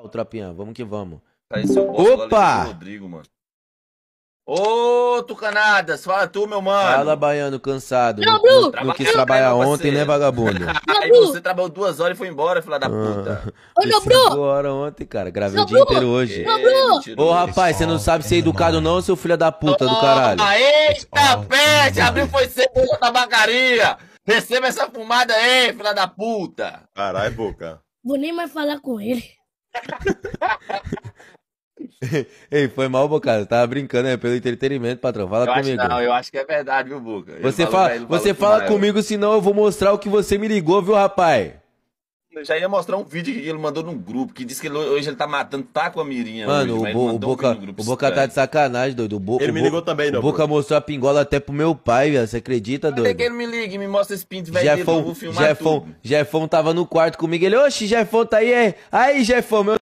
moral, Tropinha. Vamos que vamos. Tá Opa! Rodrigo, mano. Ô, Tucanadas, fala tu, meu mano. Fala, baiano, cansado. Não, não, não, não quis trabalhar ontem, você. né, vagabundo? Aí você trabalhou duas horas e foi embora, filha da ah, puta. Ô, meu bro. horas ontem, cara. Gravei o dia inteiro hoje. É, Ô, rapaz, você não sabe ser educado não, seu filho da puta do caralho. Eita, peste, abriu foi cedo da tabacaria. Receba essa fumada aí, filha da puta. Caralho, boca. Vou nem mais falar com ele. Ei, foi mal, Bocado. Tava brincando, é pelo entretenimento, patrão. Fala eu comigo. não, eu acho que é verdade, viu, Buca? Você fala, você fala comigo, senão eu vou mostrar o que você me ligou, viu, rapaz? Eu já ia mostrar um vídeo que ele mandou no grupo, que diz que ele, hoje ele tá matando tá com a mirinha. Mano, hoje, o, Bo, o, Boca, um o Boca tá de sacanagem, doido. O Bo, ele o me ligou Bo, também, não. O Boca mostrou a pingola até pro meu pai, velho. Você acredita, doido? Até que ele me ligue, me mostra esse pinto velho Jefão, eu vou filmar Jefão, Jefão tava no quarto comigo, ele, oxe, Jefão tá aí, é. Aí, Jefão, meu